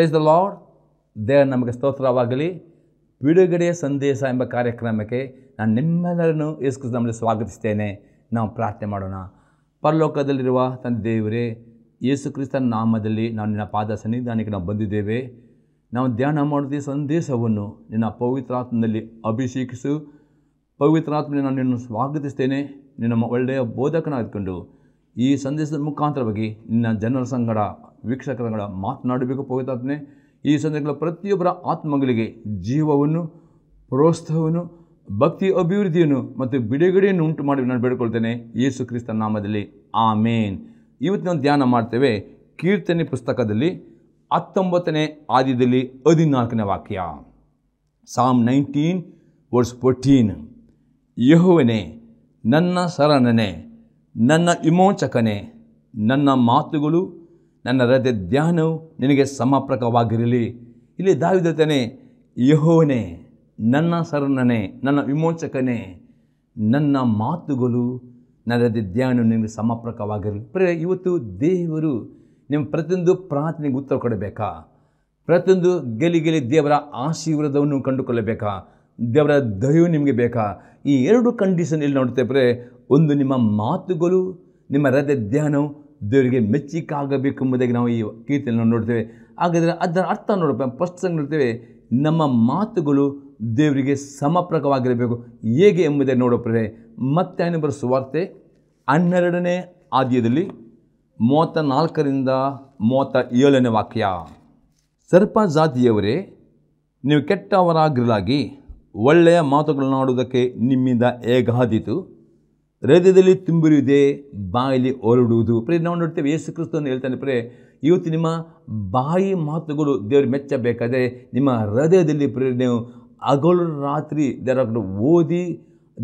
praise the lord ದೇವರ ನಮಗೆ ಸ್ತೋತ್ರವಾಗಲಿ ಬಿಡುಗಡೆಯ ಸಂದೇಶ ಎಂಬ ಕಾರ್ಯಕ್ರಮಕ್ಕೆ ನಾನು ನಿಮ್ಮೆಲ್ಲರನ್ನು ಯೇಸು ನಮ್ಮಲ್ಲಿ ಸ್ವಾಗತಿಸ್ತೇನೆ ನಾವು ಪ್ರಾರ್ಥನೆ ಮಾಡೋಣ ಪರಲೋಕದಲ್ಲಿರುವ ತನ್ನ ದೇವರೇ ಯೇಸು ಕ್ರಿಸ್ತನ ನಾಮದಲ್ಲಿ ನಾವು ನಿನ್ನ ಪಾದ ಸನ್ನಿಧಾನಕ್ಕೆ ನಾವು ಬಂದಿದ್ದೇವೆ ನಾವು ಧ್ಯಾನ ಮಾಡುವ ಸಂದೇಶವನ್ನು ನಿನ್ನ ಪವಿತ್ರಾತ್ಮದಲ್ಲಿ ಅಭಿಷೇಕಿಸು ಪವಿತ್ರಾತ್ಮನ ನಾನು ನಿನ್ನನ್ನು ಸ್ವಾಗತಿಸ್ತೇನೆ ನಿನ್ನ ಒಳ್ಳೆಯ ಬೋಧಕನಾಗಿಕೊಂಡು ಈ ಸಂದೇಶದ ಮುಖಾಂತರವಾಗಿ ನಿನ್ನ ಜನರ ಸಂಗಡ ವೀಕ್ಷಕರ ಮಾತನಾಡಬೇಕು ಪವಿತಾತ್ಮೆ ಈ ಸಂದೇಶಗಳ ಪ್ರತಿಯೊಬ್ಬರ ಆತ್ಮಗಳಿಗೆ ಜೀವವನ್ನು ಪ್ರೋತ್ಸಾಹವನ್ನು ಭಕ್ತಿ ಅಭಿವೃದ್ಧಿಯನ್ನು ಮತ್ತು ಬಿಡುಗಡೆಯನ್ನು ಉಂಟು ಮಾಡಿ ನಾನು ಬೇಡಿಕೊಳ್ತೇನೆ ಯೇಸು ಕ್ರಿಸ್ತ ನಾಮದಲ್ಲಿ ಆಮೇನ್ ಇವತ್ತು ನಾವು ಧ್ಯಾನ ಮಾಡ್ತೇವೆ ಕೀರ್ತನೆ ಪುಸ್ತಕದಲ್ಲಿ ಹತ್ತೊಂಬತ್ತನೇ ಆದ್ಯದಲ್ಲಿ ಹದಿನಾಲ್ಕನೇ ವಾಕ್ಯ ಸಾಮ್ ನೈನ್ಟೀನ್ ವರ್ಸ್ ಫೋರ್ಟೀನ್ ಯಹುವನೇ ನನ್ನ ಶರಣನೆ ನನ್ನ ವಿಮೋಚಕನೇ ನನ್ನ ಮಾತುಗಳು ನನ್ನ ಹೃದಯ ಧ್ಯಾನವು ನಿನಗೆ ಸಮರ್ಪಕವಾಗಿರಲಿ ಇಲ್ಲಿ ದಾವಿದತನೇ ಯಹೋನೇ ನನ್ನ ಸರಣನೆ ನನ್ನ ವಿಮೋಚಕನೇ ನನ್ನ ಮಾತುಗಳು ನನ್ನ ಹೃದಯ ಧ್ಯಾನವು ನಿಮಗೆ ಸಮರ್ಪಕವಾಗಿರಲಿ ಪ್ರೇ ಇವತ್ತು ದೇವರು ನಿಮ್ಮ ಪ್ರತಿಯೊಂದು ಪ್ರಾರ್ಥನೆಗೆ ಉತ್ತರ ಕೊಡಬೇಕಾ ಪ್ರತಿಯೊಂದು ಗೆಲಿ ಗೆಲಿ ದೇವರ ಆಶೀರ್ವಾದವನ್ನು ಕಂಡುಕೊಳ್ಳಬೇಕಾ ದೇವರ ದಯವು ನಿಮಗೆ ಬೇಕಾ ಈ ಎರಡು ಕಂಡೀಷನ್ ಇಲ್ಲಿ ನೋಡ್ತೇವೆ ಒಂದು ನಿಮ್ಮ ಮಾತುಗಳು ನಿಮ್ಮ ಹೃದಯ ಧ್ಯಾನವು ದೇವರಿಗೆ ಮೆಚ್ಚಿಕಾಗಬೇಕೆಂಬುದಾಗಿ ನಾವು ಈ ಕೀರ್ತನೆಯನ್ನು ನೋಡ್ತೇವೆ ಹಾಗಾದರೆ ಅದರ ಅರ್ಥ ನೋಡಪ್ಪ ಫಸ್ಟ್ ಸಂಗ ನೋಡ್ತೇವೆ ನಮ್ಮ ಮಾತುಗಳು ದೇವರಿಗೆ ಸಮಪ್ರಕವಾಗಿರಬೇಕು ಹೇಗೆ ಎಂಬುದೇ ನೋಡಪ್ರೆ ಮತ್ತೆ ಇನ್ನೊಬ್ಬರ ಸುವಾರ್ತೆ ಹನ್ನೆರಡನೇ ಆದ್ಯದಲ್ಲಿ ಮೂವತ್ತ ನಾಲ್ಕರಿಂದ ಮೂವತ್ತ ಏಳನೇ ವಾಕ್ಯ ಸರ್ಪ ಜಾತಿಯವರೇ ನೀವು ಕೆಟ್ಟವರಾಗಿರಲಾಗಿ ಒಳ್ಳೆಯ ಮಾತುಗಳನ್ನು ಆಡುವುದಕ್ಕೆ ನಿಮ್ಮಿಂದ ಹೇಗಾದೀತು ಹೃದಯದಲ್ಲಿ ತುಂಬಿರುವುದೇ ಬಾಯಿಲಿ ಹೊರಡುವುದು ಪ್ರೇ ನಾವು ನೋಡ್ತೇವೆ ಯೇಸು ಕ್ರಿಸ್ತವನ್ನು ಹೇಳ್ತಾನೆ ಪ್ರೇ ಇವತ್ತು ನಿಮ್ಮ ಬಾಯಿ ಮಾತುಗಳು ದೇವರು ಮೆಚ್ಚಬೇಕಾದರೆ ನಿಮ್ಮ ಹೃದಯದಲ್ಲಿ ಪ್ರೇ ನೀವು ಹಗಲು ರಾತ್ರಿ ದೇವರ ಓದಿ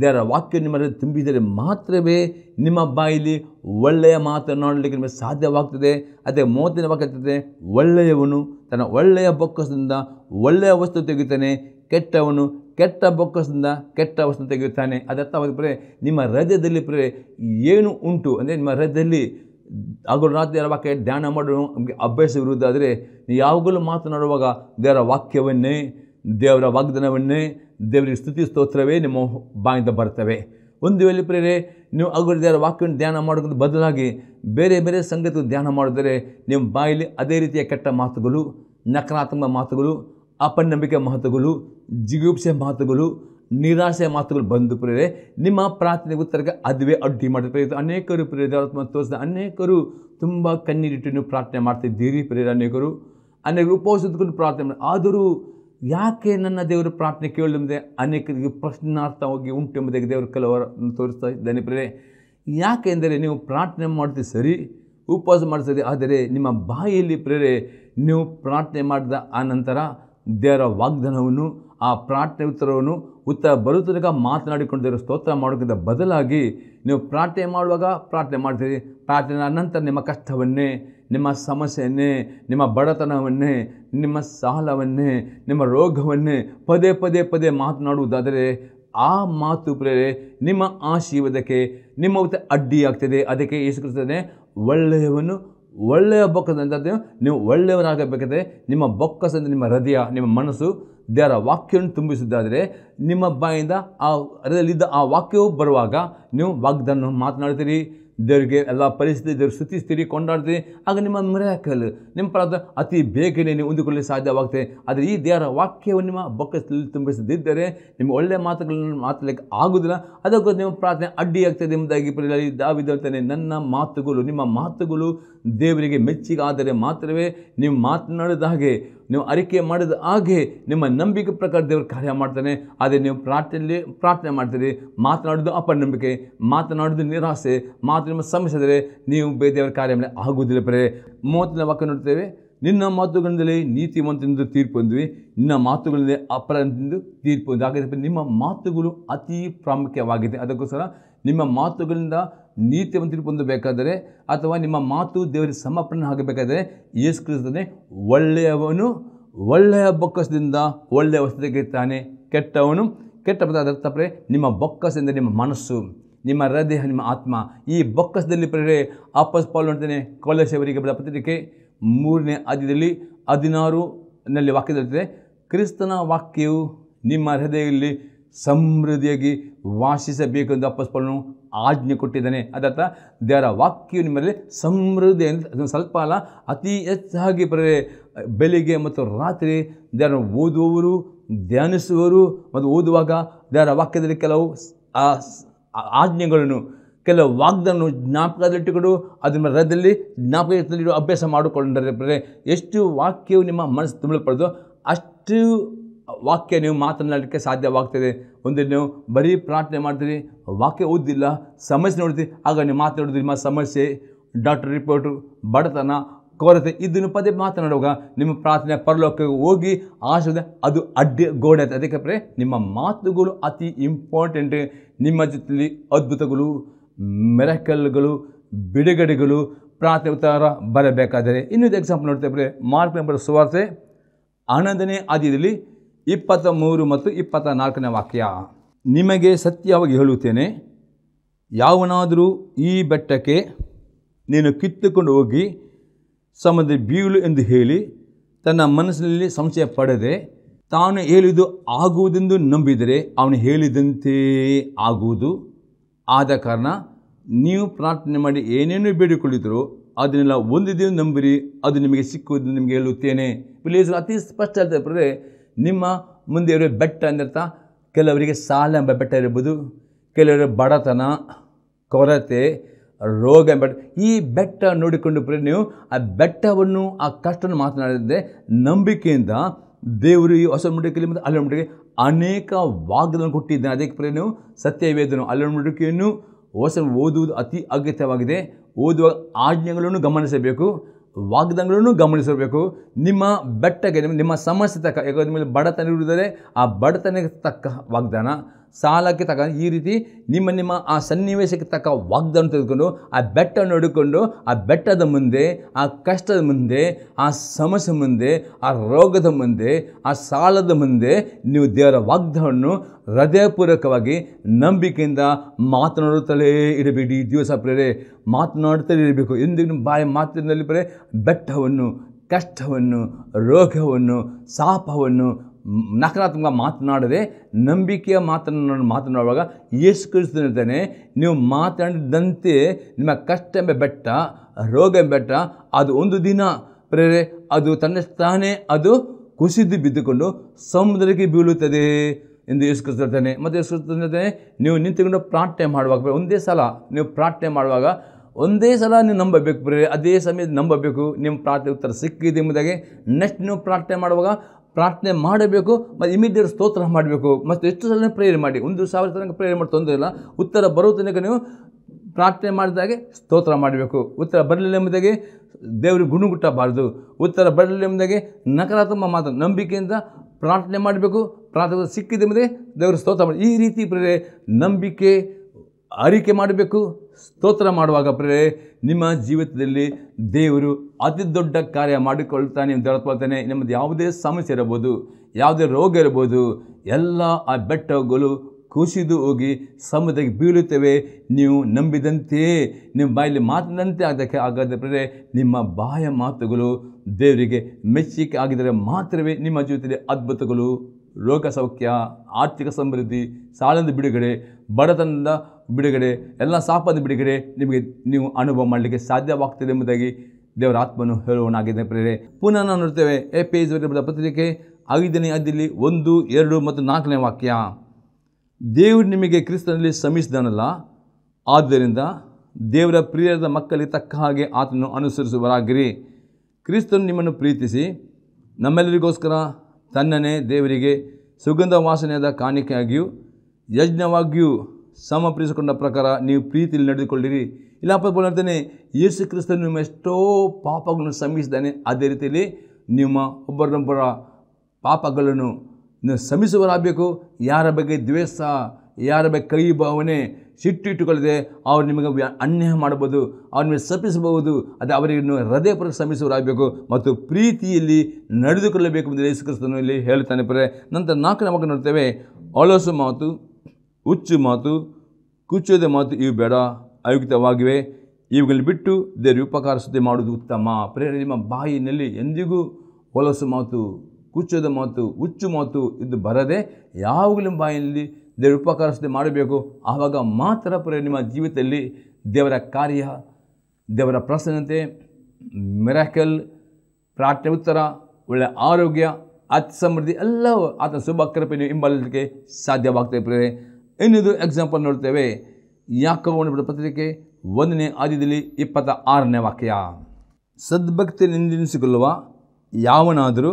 ದೇವರ ವಾಕ್ಯ ನಿಮ್ಮ ತುಂಬಿದರೆ ಮಾತ್ರವೇ ನಿಮ್ಮ ಬಾಯಿಲಿ ಒಳ್ಳೆಯ ಮಾತನಾಡಲಿಕ್ಕೆ ನಿಮಗೆ ಸಾಧ್ಯವಾಗ್ತದೆ ಅದೇ ಮೂವತ್ತಿನ ವಾಕ್ಯ ಒಳ್ಳೆಯವನು ತನ್ನ ಒಳ್ಳೆಯ ಬೊಕ್ಕಸದಿಂದ ಒಳ್ಳೆಯ ವಸ್ತು ತೆಗಿತಾನೆ ಕೆಟ್ಟವನು ಕೆಟ್ಟ ಬೊಕ್ಕಸದಿಂದ ಕೆಟ್ಟ ವಸ್ತು ತೆಗೆಯುತ್ತಾನೆ ಅದರ್ಥವಾಗಿ ನಿಮ್ಮ ಹೃದಯದಲ್ಲಿ ಪ್ರೇ ಏನು ಉಂಟು ಅಂದರೆ ನಿಮ್ಮ ಹೃದಯದಲ್ಲಿ ಹಾಗೂ ರಾತ್ರಿ ಯಾರ ವಾಕ್ಯ ಧ್ಯಾನ ಮಾಡೋ ಅಭ್ಯಾಸವಿರುವುದಾದರೆ ಯಾವಾಗಲೂ ಮಾತನಾಡುವಾಗ ದೇವರ ವಾಕ್ಯವನ್ನೇ ದೇವರ ವಾಗ್ದಾನವನ್ನೇ ದೇವರಿಗೆ ಸ್ತುತಿ ಸ್ತೋತ್ರವೇ ನಿಮ್ಮ ಬಾಯಿಂದ ಬರ್ತವೆ ಒಂದು ವೇಳೆ ಪ್ರೇರೆ ನೀವು ಅಗಲು ದೇವರ ವಾಕ್ಯವನ್ನು ಧ್ಯಾನ ಮಾಡೋದ್ರ ಬದಲಾಗಿ ಬೇರೆ ಬೇರೆ ಸಂಗತಿ ಧ್ಯಾನ ಮಾಡಿದರೆ ನಿಮ್ಮ ಬಾಯಲ್ಲಿ ಅದೇ ರೀತಿಯ ಕೆಟ್ಟ ಮಾತುಗಳು ನಕಾರಾತ್ಮಕ ಮಾತುಗಳು ಅಪನಂಬಿಕೆ ಮಾತುಗಳು ಜಿಗುಪ್ಸೆ ಮಾತುಗಳು ನಿರಾಸೆ ಮಾತುಗಳು ಬಂದು ಪ್ರೇರೆ ನಿಮ್ಮ ಪ್ರಾರ್ಥನೆ ಉತ್ತರಕ್ಕೆ ಅದುವೆ ಅಡ್ಡಿ ಮಾಡಿದ ಪ್ರೇರಿತು ಅನೇಕರು ಪ್ರೇರಿತ ತೋರಿಸಿದ ಅನೇಕರು ತುಂಬ ಕಣ್ಣೀರಿಟ್ಟು ನೀವು ಪ್ರಾರ್ಥನೆ ಮಾಡ್ತಿದ್ದೀರಿ ಪ್ರೇರ ಅನೇಕರು ಅನೇಕರು ಉಪವಾಸದ್ಕೊಂಡು ಪ್ರಾರ್ಥನೆ ಮಾಡಿ ಆದರೂ ಯಾಕೆ ನನ್ನ ದೇವರು ಪ್ರಾರ್ಥನೆ ಕೇಳಿದೆ ಅನೇಕರಿಗೆ ಪ್ರಶ್ನಾರ್ಥವಾಗಿ ಉಂಟು ಎಂಬುದಾಗಿ ದೇವರು ಕೆಲವರನ್ನು ತೋರಿಸ್ತಾ ಇದ್ದಾನೆ ಪ್ರೇರೆ ಅಂದರೆ ನೀವು ಪ್ರಾರ್ಥನೆ ಮಾಡಿದ ಸರಿ ಉಪವಾಸ ಮಾಡ್ತೀರಿ ಆದರೆ ನಿಮ್ಮ ಬಾಯಿಯಲ್ಲಿ ಪ್ರೇರೆ ನೀವು ಪ್ರಾರ್ಥನೆ ಮಾಡಿದ ಆ ನಂತರ ದೇವರ ವಾಗ್ದಾನವನ್ನು ಆ ಪ್ರಾರ್ಥನೆ ಉತ್ತರವನ್ನು ಉತ್ತರ ಬರುತ್ತದಾಗ ಮಾತನಾಡಿಕೊಂಡಿರೋ ಸ್ತೋತ್ರ ಮಾಡೋಕ್ಕಿಂತ ಬದಲಾಗಿ ನೀವು ಪ್ರಾರ್ಥನೆ ಮಾಡುವಾಗ ಪ್ರಾರ್ಥನೆ ಮಾಡ್ತೀರಿ ಪ್ರಾರ್ಥನೆ ಅನಂತರ ನಿಮ್ಮ ಕಷ್ಟವನ್ನೇ ನಿಮ್ಮ ಸಮಸ್ಯೆಯನ್ನೇ ನಿಮ್ಮ ಬಡತನವನ್ನೇ ನಿಮ್ಮ ಸಾಲವನ್ನೇ ನಿಮ್ಮ ರೋಗವನ್ನೇ ಪದೇ ಪದೇ ಪದೇ ಮಾತನಾಡುವುದಾದರೆ ಆ ಮಾತು ಪ್ರೇರೆ ನಿಮ್ಮ ಆಶೀರ್ವಾದಕ್ಕೆ ನಿಮ್ಮ ಅಡ್ಡಿಯಾಗ್ತದೆ ಅದಕ್ಕೆ ಯೇಸು ಒಳ್ಳೆಯವನ್ನು ಒಳ್ಳೆಯ ಬೊಕ್ಕಸದಿಂದ ನೀವು ಒಳ್ಳೆಯವರಾಗಬೇಕಾದ್ರೆ ನಿಮ್ಮ ಬೊಕ್ಕಸದಿಂದ ನಿಮ್ಮ ಹೃದಯ ನಿಮ್ಮ ಮನಸ್ಸು ದೇವರ ವಾಕ್ಯವನ್ನು ತುಂಬಿಸಿದ್ದಾದರೆ ನಿಮ್ಮ ಬಾಯಿಂದ ಆ ಹೃದಯದಲ್ಲಿದ್ದ ಆ ವಾಕ್ಯವು ಬರುವಾಗ ನೀವು ವಾಗ್ದನ್ನು ಮಾತನಾಡ್ತೀರಿ ದೇವರಿಗೆ ಎಲ್ಲ ಪರಿಸ್ಥಿತಿ ದೇವ್ರು ಸುತ್ತಿಸ್ತೀರಿ ಕೊಂಡಾಡ್ತೀರಿ ಆಗ ನಿಮ್ಮ ಮಿರಾಕಲ್ ನಿಮ್ಮ ಪ್ರಾರ್ಥ ಅತಿ ಬೇಗನೆ ನೀವು ಹೊಂದಿಕೊಳ್ಳಲು ಸಾಧ್ಯವಾಗ್ತದೆ ಆದರೆ ಈ ದೇವರ ವಾಕ್ಯವನ್ನು ನಿಮ್ಮ ಬೊಕ್ಕಸಲ್ಲಿ ತುಂಬಿಸದಿದ್ದರೆ ನಿಮಗೆ ಒಳ್ಳೆಯ ಮಾತುಗಳನ್ನು ಮಾತಾಡಲಿಕ್ಕೆ ಆಗೋದಿಲ್ಲ ಅದಕ್ಕೋಸ್ಕರ ನಿಮ್ಮ ಪ್ರಾರ್ಥನೆ ಅಡ್ಡಿಯಾಗ್ತದೆ ನಿಮ್ಮದಾಗಿ ಪರಿಹಾರ ನನ್ನ ಮಾತುಗಳು ನಿಮ್ಮ ಮಾತುಗಳು ದೇವರಿಗೆ ಮೆಚ್ಚಿಗಾದರೆ ಮಾತ್ರವೇ ನೀವು ಮಾತನಾಡಿದ ಹಾಗೆ ನೀವು ಅರಿಕೆ ಮಾಡಿದ ಹಾಗೆ ನಿಮ್ಮ ನಂಬಿಕೆ ಪ್ರಕಾರ ದೇವರು ಕಾರ್ಯ ಮಾಡ್ತಾನೆ ಅದೇ ನೀವು ಪ್ರಾರ್ಥನೆಯಲ್ಲಿ ಪ್ರಾರ್ಥನೆ ಮಾಡ್ತೀರಿ ಮಾತನಾಡೋದು ಅಪನಂಬಿಕೆ ಮಾತನಾಡೋದು ನಿರಾಸೆ ಮಾತು ನಿಮ್ಮ ಸಮಸ್ಯೆ ಆದರೆ ನೀವು ಬೇರೆ ದೇವರ ಕಾರ್ಯ ಮೇಲೆ ಆಗುವುದಿಲ್ಲ ಬರೇ ಮೂವತ್ತನೇ ವಾಕ್ಯ ನೋಡ್ತೇವೆ ನಿನ್ನ ಮಾತುಗಳಿಂದಲೇ ನೀತಿವಂತೆಂದು ತೀರ್ಪು ಹೊಂದ್ವಿ ನಿನ್ನ ಮಾತುಗಳಿಂದಲೇ ಅಪರಂತೆಂದು ತೀರ್ಪು ಹೊಂದಿ ಹಾಗಾದರೆ ನಿಮ್ಮ ಮಾತುಗಳು ಅತಿ ಪ್ರಾಮುಖ್ಯವಾಗಿದೆ ಅದಕ್ಕೋಸ್ಕರ ನಿಮ್ಮ ಮಾತುಗಳಿಂದ ನೀತಿವಂತರು ಬೇಕಾದರೆ ಅಥವಾ ನಿಮ್ಮ ಮಾತು ದೇವರಿಗೆ ಸಮರ್ಪಣೆ ಆಗಬೇಕಾದರೆ ಯೇಸು ಕ್ರಿಸ್ತನೇ ಒಳ್ಳೆಯವನು ಒಳ್ಳೆಯ ಬೊಕ್ಕಸದಿಂದ ಒಳ್ಳೆಯ ವಸ್ತು ತಾನೆ ಕೆಟ್ಟವನು ಕೆಟ್ಟ ಪದಾರ್ಥ ತಪ್ಪರೆ ನಿಮ್ಮ ಬೊಕ್ಕಸದಿಂದ ನಿಮ್ಮ ಮನಸ್ಸು ನಿಮ್ಮ ಹೃದಯ ನಿಮ್ಮ ಆತ್ಮ ಈ ಬೊಕ್ಕಸದಲ್ಲಿ ಪ್ರೇರೆ ಆಪಸ್ ಪಾಲು ಮಾಡ್ತೇನೆ ಕೋಲಶವರಿಗೆ ಬರೋ ಪತ್ರಿಕೆ ಮೂರನೇ ಆದ್ಯದಲ್ಲಿ ಹದಿನಾರು ನಲ್ಲಿ ವಾಕ್ಯದಲ್ಲಿ ಕ್ರಿಸ್ತನ ವಾಕ್ಯವು ನಿಮ್ಮ ಹೃದಯದಲ್ಲಿ ಸಮೃದ್ಧಿಯಾಗಿ ವಾಸಿಸಬೇಕು ಎಂದು ಆಜ್ಞೆ ಕೊಟ್ಟಿದ್ದಾನೆ ಅದರ್ಥ ದೇವರ ವಾಕ್ಯವು ನಿಮ್ಮಲ್ಲಿ ಸಮೃದ್ಧಿ ಅಂತ ಸ್ವಲ್ಪ ಅಲ್ಲ ಅತಿ ಹೆಚ್ಚಾಗಿ ಬರೆ ಬೆಳಿಗ್ಗೆ ಮತ್ತು ರಾತ್ರಿ ದೇವರ ಓದುವವರು ಧ್ಯಾನಿಸುವವರು ಮತ್ತು ಓದುವಾಗ ದೇವರ ವಾಕ್ಯದಲ್ಲಿ ಕೆಲವು ಆಜ್ಞೆಗಳನ್ನು ಕೆಲವು ವಾಗ್ದನ್ನು ಜ್ಞಾಪಕದಲ್ಲಿಟ್ಟುಕೊಂಡು ಅದನ್ನ ರದಲ್ಲಿ ಜ್ಞಾಪಕದಲ್ಲಿರುವ ಅಭ್ಯಾಸ ಮಾಡಿಕೊಂಡರೆ ಎಷ್ಟು ವಾಕ್ಯವು ನಿಮ್ಮ ಮನಸ್ಸು ತುಂಬಲ್ಪಡೋದು ಅಷ್ಟು ವಾಕ್ಯ ನೀವು ಮಾತನಾಡಲಿಕ್ಕೆ ಸಾಧ್ಯವಾಗ್ತದೆ ಒಂದು ನೀವು ಬರೀ ಪ್ರಾರ್ಥನೆ ಮಾಡ್ತೀರಿ ವಾಕ್ಯ ಓದಿಲ್ಲ ಸಮಸ್ಯೆ ನೋಡ್ತೀರಿ ಆಗ ನೀವು ಮಾತನಾಡೋದು ನಿಮ್ಮ ಸಮಸ್ಯೆ ಡಾಕ್ಟರ್ ರಿಪೋರ್ಟು ಬಡತನ ಕೊರತೆ ಇದನ್ನು ಪದೇ ಮಾತನಾಡುವಾಗ ನಿಮ್ಮ ಪ್ರಾರ್ಥನೆ ಪರಲೋಕ ಹೋಗಿ ಆಶದ ಅದು ಅಡ್ಡಿ ಗೋಡೆ ಅಂತ ಅದಕ್ಕೆ ನಿಮ್ಮ ಮಾತುಗಳು ಅತಿ ಇಂಪಾರ್ಟೆಂಟ್ ನಿಮ್ಮ ಜೊತೆಯಲ್ಲಿ ಅದ್ಭುತಗಳು ಮೆರಕಲ್ಗಳು ಬಿಡುಗಡೆಗಳು ಪ್ರಾರ್ಥನೆ ಉತ್ತರ ಬರಬೇಕಾದರೆ ಇನ್ನೊಂದು ಎಕ್ಸಾಂಪಲ್ ನೋಡ್ತೇವೆ ಮಾರ್ಕ್ ನಂಬರ್ ಸುವಾರ್ತೆ ಹನ್ನೊಂದನೇ ಆದಿಯಲ್ಲಿ ಇಪ್ಪತ್ತ ಮೂರು ಮತ್ತು ಇಪ್ಪತ್ತ ನಾಲ್ಕನೇ ವಾಕ್ಯ ನಿಮಗೆ ಸತ್ಯವಾಗಿ ಹೇಳುತ್ತೇನೆ ಯಾವನಾದರೂ ಈ ಬೆಟ್ಟಕ್ಕೆ ನೀನು ಕಿತ್ತುಕೊಂಡು ಹೋಗಿ ಸಮುದ್ರ ಬೀಳು ಎಂದು ಹೇಳಿ ತನ್ನ ಮನಸ್ಸಿನಲ್ಲಿ ಸಂಶಯ ಪಡೆದೆ ತಾನು ಹೇಳಿದ್ದು ಆಗುವುದೆಂದು ನಂಬಿದರೆ ಅವನು ಹೇಳಿದಂತೆ ಆಗುವುದು ಆದ ಕಾರಣ ನೀವು ಪ್ರಾರ್ಥನೆ ಮಾಡಿ ಏನೇನು ಬೇಡಿಕೊಳ್ಳಿದ್ರು ಅದನ್ನೆಲ್ಲ ಒಂದಿದೆಯೂ ನಂಬಿರಿ ಅದು ನಿಮಗೆ ಸಿಕ್ಕುವುದು ನಿಮಗೆ ಹೇಳುತ್ತೇನೆ ಪ್ಲೀಸ್ ಅತಿ ಸ್ಪಷ್ಟ ಹೇಳ್ತಾ ನಿಮ್ಮ ಮುಂದೆ ಇರೋ ಬೆಟ್ಟ ಅಂದಿರ್ತ ಕೆಲವರಿಗೆ ಸಾಲ ಎಂಬ ಬೆಟ್ಟ ಇರ್ಬೋದು ಕೆಲವರು ಬಡತನ ಕೊರತೆ ರೋಗ ಬೆಟ್ಟ ಈ ಬೆಟ್ಟ ನೋಡಿಕೊಂಡು ಬರೆ ನೀವು ಆ ಬೆಟ್ಟವನ್ನು ಆ ಕಷ್ಟವನ್ನು ಮಾತನಾಡಿದ್ರೆ ನಂಬಿಕೆಯಿಂದ ದೇವರು ಈ ಹೊಸ ಮುಂಡಿಕೆಯಲ್ಲಿ ಮತ್ತು ಅಲ್ಲಿ ಅನೇಕ ವಾಗ್ದನ್ನು ಕೊಟ್ಟಿದ್ದಾನೆ ಅದಕ್ಕೆ ಪರಿ ನೀವು ಸತ್ಯವೇದನು ಅಲ್ಲ ಮುಂಡಿಕೆಯನ್ನು ಹೊಸ ಓದುವುದು ಅತಿ ಅಗತ್ಯವಾಗಿದೆ ಓದುವ ಆಜ್ಞೆಗಳನ್ನು ಗಮನಿಸಬೇಕು ವಾಗ್ದಂಗಳನ್ನು ಗಮನಿಸಿರಬೇಕು ನಿಮ್ಮ ಬೆಟ್ಟಗೆ ನಿಮ್ಮ ನಿಮ್ಮ ಸಮಸ್ಯೆ ತಕ್ಕ ಯಾಕಂದ್ರೆ ಮೇಲೆ ಬಡತನ ಇರುವುದರೆ ಆ ಬಡತನಕ್ಕೆ ತಕ್ಕ ವಾಗ್ದಾನ ಸಾಲಕ್ಕೆ ತಕ್ಕ ಈ ರೀತಿ ನಿಮ್ಮ ನಿಮ್ಮ ಆ ಸನ್ನಿವೇಶಕ್ಕೆ ತಕ್ಕ ವಾಗ್ದಾನ ತೆಗೆದುಕೊಂಡು ಆ ಬೆಟ್ಟವನ್ನು ನೋಡಿಕೊಂಡು ಆ ಬೆಟ್ಟದ ಮುಂದೆ ಆ ಕಷ್ಟದ ಮುಂದೆ ಆ ಸಮಸ್ಯೆ ಮುಂದೆ ಆ ರೋಗದ ಮುಂದೆ ಆ ಸಾಲದ ಮುಂದೆ ನೀವು ದೇವರ ವಾಗ್ದಾನವನ್ನು ಹೃದಯಪೂರ್ವಕವಾಗಿ ನಂಬಿಕೆಯಿಂದ ಮಾತನಾಡುತ್ತಲೇ ಇರಬೇಡಿ ದಿವಸ ಪ್ರೇರೆ ಮಾತನಾಡುತ್ತಲೇ ಇರಬೇಕು ಎಂದಿಗೂ ಬಾಯಿ ಮಾತಿನಲ್ಲಿ ಪ್ರೇರೆ ಬೆಟ್ಟವನ್ನು ಕಷ್ಟವನ್ನು ರೋಗವನ್ನು ಸಾಪವನ್ನು ನಕಾರಾತ್ಮಕ ಮಾತನಾಡದೆ ನಂಬಿಕೆಯ ಮಾತನ್ನು ಮಾತನಾಡುವಾಗ ಯೇಸು ಕ್ರಿಸ್ತನು ನೀವು ಮಾತನಾಡಿದಂತೆ ನಿಮ್ಮ ಕಷ್ಟ ಎಂಬ ಬೆಟ್ಟ ರೋಗ ಎಂಬ ಬೆಟ್ಟ ಅದು ಒಂದು ದಿನ ಪ್ರೇರೆ ಅದು ತನ್ನ ತಾನೇ ಅದು ಕುಸಿದು ಬಿದ್ದುಕೊಂಡು ಸಮುದ್ರಕ್ಕೆ ಬೀಳುತ್ತದೆ ಎಂದು ಹೇಳ್ತಾನೆ ಮತ್ತು ಯೇಸು ಹೇಳ್ತಾನೆ ನೀವು ನಿಂತುಕೊಂಡು ಪ್ರಾರ್ಥನೆ ಮಾಡುವಾಗ ಒಂದೇ ಸಲ ನೀವು ಪ್ರಾರ್ಥನೆ ಮಾಡುವಾಗ ಒಂದೇ ಸಲ ನೀವು ನಂಬಬೇಕು ಪ್ರೇರೆ ಅದೇ ಸಮಯ ನಂಬಬೇಕು ನಿಮ್ಮ ಪ್ರಾರ್ಥನೆ ಉತ್ತರ ಸಿಕ್ಕಿದೆ ಎಂಬುದಾಗಿ ನೆಕ್ಸ್ಟ್ ನೀವು ಪ್ರಾರ್ಥನೆ ಮಾಡುವಾಗ ಪ್ರಾರ್ಥನೆ ಮಾಡಬೇಕು ಮತ್ತು ಇಮಿಡಿಯೇಟ್ ಸ್ತೋತ್ರ ಮಾಡಬೇಕು ಮತ್ತು ಎಷ್ಟು ಸಲ ಪ್ರೇಯರ್ ಮಾಡಿ ಒಂದು ಸಾವಿರ ತನಕ ಪ್ರೇಯರ್ ಮಾಡಿ ತೊಂದರೆ ಇಲ್ಲ ಉತ್ತರ ಬರುವ ತನಕ ನೀವು ಪ್ರಾರ್ಥನೆ ಮಾಡಿದಾಗೆ ಸ್ತೋತ್ರ ಮಾಡಬೇಕು ಉತ್ತರ ಬರಲಿಲ್ಲ ಎಂಬುದಾಗಿ ದೇವರಿಗೆ ಗುಣಗುಟ್ಟಬಾರ್ದು ಉತ್ತರ ಬರಲಿಲ್ಲ ಎಂಬುದಾಗಿ ನಕಾರಾತ್ಮಕ ಮಾತು ನಂಬಿಕೆಯಿಂದ ಪ್ರಾರ್ಥನೆ ಮಾಡಬೇಕು ಪ್ರಾರ್ಥನೆ ಸಿಕ್ಕಿದೆ ಎಂಬುದೇ ದೇವರು ಸ್ತೋತ್ರ ಮಾಡಿ ಈ ರೀತಿ ಪ್ರೇರೆ ನಂಬಿಕೆ ಅರಿಕೆ ಮಾಡಬೇಕು ಸ್ತೋತ್ರ ಮಾಡುವಾಗ ಪ್ರೇರೆ ನಿಮ್ಮ ಜೀವಿತದಲ್ಲಿ ದೇವರು ಅತಿ ದೊಡ್ಡ ಕಾರ್ಯ ಮಾಡಿಕೊಳ್ತಾನೆ ದೊಡ್ಕೊಳ್ತಾನೆ ನಿಮ್ಮದು ಯಾವುದೇ ಸಮಸ್ಯೆ ಇರಬಹುದು ಯಾವುದೇ ರೋಗ ಇರ್ಬೋದು ಎಲ್ಲ ಆ ಬೆಟ್ಟಗಳು ಕುಸಿದು ಹೋಗಿ ಸಮುದ್ರಕ್ಕೆ ಬೀಳುತ್ತವೆ ನೀವು ನಂಬಿದಂತೆಯೇ ನಿಮ್ಮ ಬಾಯಲ್ಲಿ ಮಾತಿನಂತೆ ಆಗದಕ್ಕೆ ಆಗದ್ರೆ ನಿಮ್ಮ ಬಾಯ ಮಾತುಗಳು ದೇವರಿಗೆ ಮೆಚ್ಚಿಕೆ ಆಗಿದರೆ ಮಾತ್ರವೇ ನಿಮ್ಮ ಜೀವಿತದಲ್ಲಿ ಅದ್ಭುತಗಳು ರೋಗ ಸೌಖ್ಯ ಆರ್ಥಿಕ ಸಮೃದ್ಧಿ ಸಾಲದ ಬಿಡುಗಡೆ ಬಡತನದ ಬಿಡುಗಡೆ ಎಲ್ಲ ಸಾಪದ ಬಿಡುಗಡೆ ನಿಮಗೆ ನೀವು ಅನುಭವ ಮಾಡಲಿಕ್ಕೆ ಸಾಧ್ಯವಾಗ್ತದೆ ಎಂಬುದಾಗಿ ದೇವರ ಆತ್ಮನು ಹೇಳುವನಾಗಿದೆ ಪ್ರೇರೆ ಪುನಃ ನಾವು ನೋಡ್ತೇವೆ ಎ ಪೇಜ್ ಬರೆದ ಪತ್ರಿಕೆ ಐದನೇ ಅದಿಲಿ ಒಂದು ಎರಡು ಮತ್ತು ನಾಲ್ಕನೇ ವಾಕ್ಯ ದೇವರು ನಿಮಗೆ ಕ್ರಿಸ್ತನಲ್ಲಿ ಶ್ರಮಿಸಿದನಲ್ಲ ಆದ್ದರಿಂದ ದೇವರ ಪ್ರಿಯರದ ಮಕ್ಕಳಿಗೆ ತಕ್ಕ ಹಾಗೆ ಆತನು ಅನುಸರಿಸುವರಾಗಿರಿ ಕ್ರಿಸ್ತನು ನಿಮ್ಮನ್ನು ಪ್ರೀತಿಸಿ ನಮ್ಮೆಲ್ಲರಿಗೋಸ್ಕರ ತನ್ನನೇ ದೇವರಿಗೆ ಸುಗಂಧ ವಾಸನೆಯಾದ ಕಾಣಿಕೆಯಾಗಿಯೂ ಯಜ್ಞವಾಗಿಯೂ ಸಮರ್ಪಿಸಿಕೊಂಡ ಪ್ರಕಾರ ನೀವು ಪ್ರೀತಿಯಲ್ಲಿ ನಡೆದುಕೊಳ್ಳಿರಿ ಇಲ್ಲಪ್ಪ ಹೇಳ್ತಾನೆ ಯೇಸು ಕ್ರಿಸ್ತನು ನಿಮ್ಮ ಎಷ್ಟೋ ಪಾಪಗಳನ್ನು ಶ್ರಮಿಸಿದ್ದಾನೆ ಅದೇ ರೀತಿಯಲ್ಲಿ ನಿಮ್ಮ ಒಬ್ಬರೊಬ್ಬರ ಪಾಪಗಳನ್ನು ಶ್ರಮಿಸುವರಾಗಬೇಕು ಯಾರ ಬಗ್ಗೆ ದ್ವೇಷ ಯಾರ ಬಗ್ಗೆ ಕೈ ಭಾವನೆ ಸಿಟ್ಟು ಇಟ್ಟುಕೊಳ್ಳದೆ ಅವ್ರು ನಿಮಗೆ ಅನ್ಯಾಯ ಮಾಡ್ಬೋದು ಅವ್ರ ನಿಮಗೆ ಶಪಿಸಬಹುದು ಅದು ಅವರಿಗೆ ಹೃದಯಪರ ಶ್ರಮಿಸುವರಾಗಬೇಕು ಮತ್ತು ಪ್ರೀತಿಯಲ್ಲಿ ನಡೆದುಕೊಳ್ಳಬೇಕು ಎಂದು ಕ್ರಿಸ್ತನು ಇಲ್ಲಿ ಹೇಳ್ತಾನೆ ಪರೇ ನಂತರ ನಾಲ್ಕು ನಮಗೆ ನೋಡ್ತೇವೆ ಅಳಸು ಮಾತು ಹುಚ್ಚು ಮಾತು ಕುಚ್ಚದ ಮಾತು ಇವು ಬೇಡ ಆಯುಕ್ತವಾಗಿವೆ ಇವುಗಳು ಬಿಟ್ಟು ದೇವರ ಉಪಕಾರ ಸುದ್ದಿ ಮಾಡುವುದು ಉತ್ತಮ ಪ್ರೇರಣೆ ನಿಮ್ಮ ಬಾಯಿನಲ್ಲಿ ಎಂದಿಗೂ ಹೊಲಸು ಮಾತು ಕುಚ್ಚದ ಮಾತು ಹುಚ್ಚು ಮಾತು ಇದು ಬರದೆ ಯಾವಾಗಲೂ ಬಾಯಿನಲ್ಲಿ ದೇವರ ಉಪಕಾರ ಸುದ್ದಿ ಮಾಡಬೇಕು ಆವಾಗ ಮಾತ್ರ ಪ್ರೇರಣೆ ನಿಮ್ಮ ಜೀವಿತದಲ್ಲಿ ದೇವರ ಕಾರ್ಯ ದೇವರ ಪ್ರಸನ್ನತೆ ಮಿರಾಕಲ್ ಪ್ರಾರ್ಥನೆ ಉತ್ತರ ಒಳ್ಳೆಯ ಆರೋಗ್ಯ ಅತಿ ಸಮೃದ್ಧಿ ಎಲ್ಲ ಆತನ ಶುಭ ಕೃಪೆ ನೀವು ಹಿಂಬಾಲಕ್ಕೆ ಸಾಧ್ಯವಾಗ್ತಾ ಇರ್ತದೆ ಇನ್ನೊಂದು ಎಕ್ಸಾಂಪಲ್ ನೋಡ್ತೇವೆ ಯಾಕವನ ಪತ್ರಿಕೆ ಒಂದನೇ ಆದ್ಯದಲ್ಲಿ ಇಪ್ಪತ್ತ ಆರನೇ ವಾಕ್ಯ ಸದ್ಭಕ್ತಿ ನಿಂದಿಸಿಕೊಳ್ಳುವ ಯಾವನಾದರೂ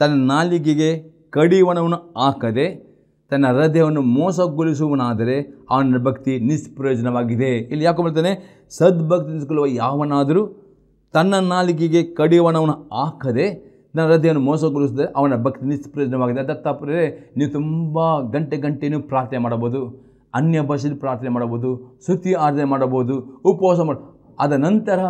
ತನ್ನ ನಾಲಿಗೆಗೆ ಕಡಿವಣವನ್ನು ಹಾಕದೆ ತನ್ನ ಹೃದಯವನ್ನು ಮೋಸಗೊಳಿಸುವನಾದರೆ ಅವನ ಭಕ್ತಿ ನಿಷ್ಪ್ರಯೋಜನವಾಗಿದೆ ಇಲ್ಲಿ ಯಾಕೆ ಬರ್ತಾನೆ ಸದ್ಭಕ್ತಿ ನಿಂದಿಸಿಕೊಳ್ಳುವ ಯಾವನಾದರೂ ತನ್ನ ನಾಲಿಗೆಗೆ ಕಡಿವಣವನ್ನು ಹಾಕದೆ ನನ್ನ ಹೃದಯವನ್ನು ಮೋಸಗೊಳಿಸಿದರೆ ಅವನ ಭಕ್ತಿ ನಿಷ್ಪ್ರಯೋಜನವಾಗಿದೆ ಅದಕ್ಕೆ ತಪ್ಪರೆ ನೀವು ತುಂಬ ಗಂಟೆ ಗಂಟೆಯೂ ಪ್ರಾರ್ಥನೆ ಮಾಡಬಹುದು ಅನ್ಯ ಭಾಷೆಯಲ್ಲಿ ಪ್ರಾರ್ಥನೆ ಮಾಡಬಹುದು ಸ್ತುತಿ ಆರಾಧನೆ ಮಾಡಬಹುದು ಉಪವಾಸ ಮಾಡ ಆದ ನಂತರ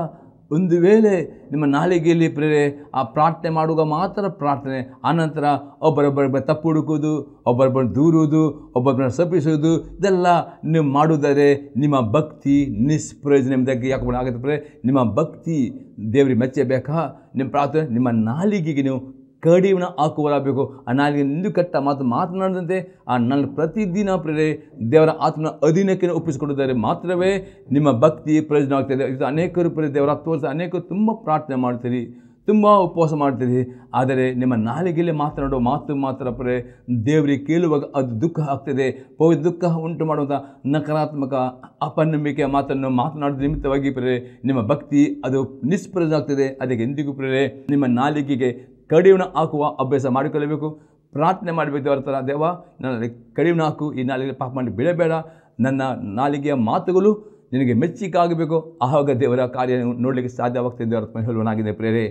ಒಂದು ವೇಳೆ ನಿಮ್ಮ ನಾಲಿಗೆಯಲ್ಲಿ ಪ್ರೇರೆ ಆ ಪ್ರಾರ್ಥನೆ ಮಾಡುವಾಗ ಮಾತ್ರ ಪ್ರಾರ್ಥನೆ ಆನಂತರ ಒಬ್ಬರೊಬ್ಬರೊಬ್ಬರ ತಪ್ಪು ಹುಡುಕೋದು ಒಬ್ಬರೊಬ್ಬರು ದೂರುವುದು ಒಬ್ಬೊಬ್ಬರನ್ನು ಸಪಿಸುವುದು ಇದೆಲ್ಲ ನೀವು ಮಾಡುವುದಾದರೆ ನಿಮ್ಮ ಭಕ್ತಿ ನಿಷ್ಪ್ರಯೋಜನ ಎಂಬುದಾಗಿ ಯಾಕೆ ಆಗುತ್ತೆ ಪ್ರೇರೆ ನಿಮ್ಮ ಭಕ್ತಿ ದೇವರಿಗೆ ಮೆಚ್ಚಬೇಕಾ ನಿಮ್ಮ ಪ್ರಾರ್ಥನೆ ನಿಮ್ಮ ನಾಲಿಗೆಗೆ ನೀವು ಹಾಕುವರಬೇಕು ಹಾಕುವರಾಗಬೇಕು ನಾಲಿಗೆ ಕಟ್ಟ ಮಾತು ಮಾತನಾಡದಂತೆ ಆ ನನ್ನ ಪ್ರತಿದಿನ ಪ್ರೇರೆ ದೇವರ ಆತ್ಮನ ಅಧೀನಕ್ಕೆ ಒಪ್ಪಿಸಿಕೊಂಡಿದ್ದಾರೆ ಮಾತ್ರವೇ ನಿಮ್ಮ ಭಕ್ತಿ ಪ್ರಯೋಜನ ಆಗ್ತದೆ ಇದು ಅನೇಕರು ಪ್ರೇರೆ ದೇವರ ತೋರಿಸಿ ಅನೇಕರು ತುಂಬ ಪ್ರಾರ್ಥನೆ ಮಾಡ್ತೀರಿ ತುಂಬ ಉಪವಾಸ ಮಾಡ್ತೀರಿ ಆದರೆ ನಿಮ್ಮ ನಾಲಿಗೆಯಲ್ಲಿ ಮಾತನಾಡುವ ಮಾತು ಮಾತ್ರ ಪ್ರೇ ದೇವರಿಗೆ ಕೇಳುವಾಗ ಅದು ದುಃಖ ಆಗ್ತದೆ ಪವಿತ್ರ ದುಃಖ ಉಂಟು ಮಾಡುವಂಥ ನಕಾರಾತ್ಮಕ ಅಪನಂಬಿಕೆಯ ಮಾತನ್ನು ಮಾತನಾಡಿದ ನಿಮಿತ್ತವಾಗಿ ಪ್ರೇರೆ ನಿಮ್ಮ ಭಕ್ತಿ ಅದು ನಿಷ್ಪ್ರಯೋಜನ ಆಗ್ತದೆ ಅದಕ್ಕೆ ಎಂದಿಗೂ ಪ್ರೇರೆ ನಿಮ್ಮ ನಾಲಿಗೆಗೆ ಕಡಿವನ್ನು ಹಾಕುವ ಅಭ್ಯಾಸ ಮಾಡಿಕೊಳ್ಳಬೇಕು ಪ್ರಾರ್ಥನೆ ಮಾಡಬೇಕು ದೇವರ ದೇವ ನನ್ನ ಕಡಿವನ್ನು ಹಾಕು ಈ ನಾಲಿಗೆ ಪಾಪ ಮಾಡಿ ಬಿಡಬೇಡ ನನ್ನ ನಾಲಿಗೆಯ ಮಾತುಗಳು ನಿನಗೆ ಮೆಚ್ಚಿಕಾಗಬೇಕು ಆವಾಗ ದೇವರ ಕಾರ್ಯ ನೋಡಲಿಕ್ಕೆ ಸಾಧ್ಯವಾಗ್ತದೆ ದೇವರ ಹೇಳುವನಾಗಿದೆ ಪ್ರೇರೆ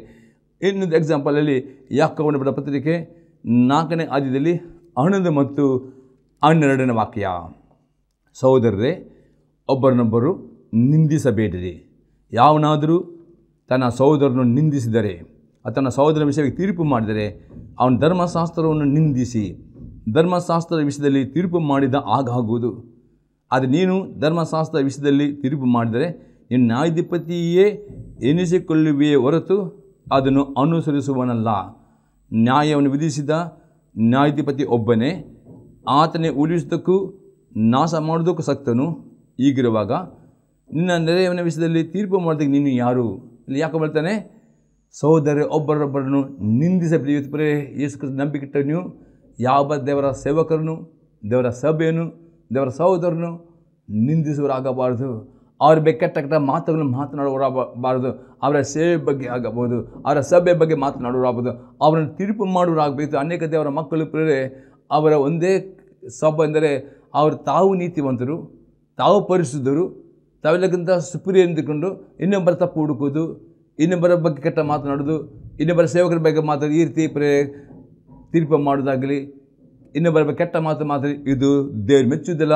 ಇನ್ನೊಂದು ಎಕ್ಸಾಂಪಲಲ್ಲಿ ಯಾಕವನ ಬಿಡ ಪತ್ರಿಕೆ ನಾಲ್ಕನೇ ಆದ್ಯದಲ್ಲಿ ಹಣದ ಮತ್ತು ಹನ್ನೆರಡನೇ ವಾಕ್ಯ ಸಹೋದರರೇ ಒಬ್ಬರನ್ನೊಬ್ಬರು ನಿಂದಿಸಬೇಡಿರಿ ಯಾವನಾದರೂ ತನ್ನ ಸಹೋದರನ್ನು ನಿಂದಿಸಿದರೆ ಆತನ ಸಹೋದರ ವಿಷಯಕ್ಕೆ ತೀರ್ಪು ಮಾಡಿದರೆ ಅವನ ಧರ್ಮಶಾಸ್ತ್ರವನ್ನು ನಿಂದಿಸಿ ಧರ್ಮಶಾಸ್ತ್ರದ ವಿಷಯದಲ್ಲಿ ತೀರ್ಪು ಮಾಡಿದ ಆಗಾಗುವುದು ಆದರೆ ನೀನು ಧರ್ಮಶಾಸ್ತ್ರ ವಿಷಯದಲ್ಲಿ ತೀರ್ಪು ಮಾಡಿದರೆ ನೀನು ನ್ಯಾಯಾಧಿಪತಿಯೇ ಎನಿಸಿಕೊಳ್ಳುವೆಯೇ ಹೊರತು ಅದನ್ನು ಅನುಸರಿಸುವನಲ್ಲ ನ್ಯಾಯವನ್ನು ವಿಧಿಸಿದ ನ್ಯಾಯಾಧಿಪತಿ ಒಬ್ಬನೇ ಆತನೇ ಉಳಿಸೋದಕ್ಕೂ ನಾಶ ಮಾಡೋದಕ್ಕೂ ಸಕ್ತನು ಈಗಿರುವಾಗ ನಿನ್ನ ನೆರೆಯವನ ವಿಷಯದಲ್ಲಿ ತೀರ್ಪು ಮಾಡೋದಕ್ಕೆ ನೀನು ಯಾರು ಇಲ್ಲಿ ಯಾಕೆ ಬರ್ತಾನೆ ಸಹೋದರ ಒಬ್ಬರೊಬ್ಬರನ್ನು ನಿಂದಿಸ ಪ್ರೇ ಯೇಸು ಕ್ರಿಸ್ತ ನೀವು ಯಾವ ದೇವರ ಸೇವಕರನ್ನು ದೇವರ ಸಭೆಯನ್ನು ದೇವರ ಸಹೋದರನು ನಿಂದಿಸುವರಾಗಬಾರದು ಅವ್ರ ಕೆಟ್ಟ ಕೆಟ್ಟ ಮಾತುಗಳನ್ನು ಮಾತನಾಡುವರಾಗಬಾರದು ಅವರ ಸೇವೆ ಬಗ್ಗೆ ಆಗಬಹುದು ಅವರ ಸಭೆ ಬಗ್ಗೆ ಮಾತನಾಡುವರಾಗಬಹುದು ಅವರನ್ನು ತೀರ್ಪು ಮಾಡುವರಾಗಬೇಕು ಅನೇಕ ದೇವರ ಮಕ್ಕಳು ಪ್ರೇರೆ ಅವರ ಒಂದೇ ಸಭೆ ಎಂದರೆ ಅವರು ತಾವು ನೀತಿವಂತರು ತಾವು ಪರಿಶುದ್ಧರು ತಾವೆಲ್ಲಕ್ಕಿಂತ ಸುಪ್ರಿಯ ಎಂದುಕೊಂಡು ಇನ್ನೊಬ್ಬರ ತಪ್ಪು ಹುಡುಕೋದು ಇನ್ನೊಬ್ಬರ ಬಗ್ಗೆ ಕೆಟ್ಟ ಮಾತನಾಡೋದು ಇನ್ನೊಬ್ಬರ ಸೇವಕರ ಬಗ್ಗೆ ಮಾತಾಡಿ ಈ ರೀತಿ ಪ್ರೇ ತೀರ್ಪು ಮಾಡೋದಾಗಲಿ ಇನ್ನೊಬ್ಬರ ಬಗ್ಗೆ ಕೆಟ್ಟ ಮಾತು ಮಾತಾಡಿ ಇದು ದೇವ್ರು ಮೆಚ್ಚುವುದಿಲ್ಲ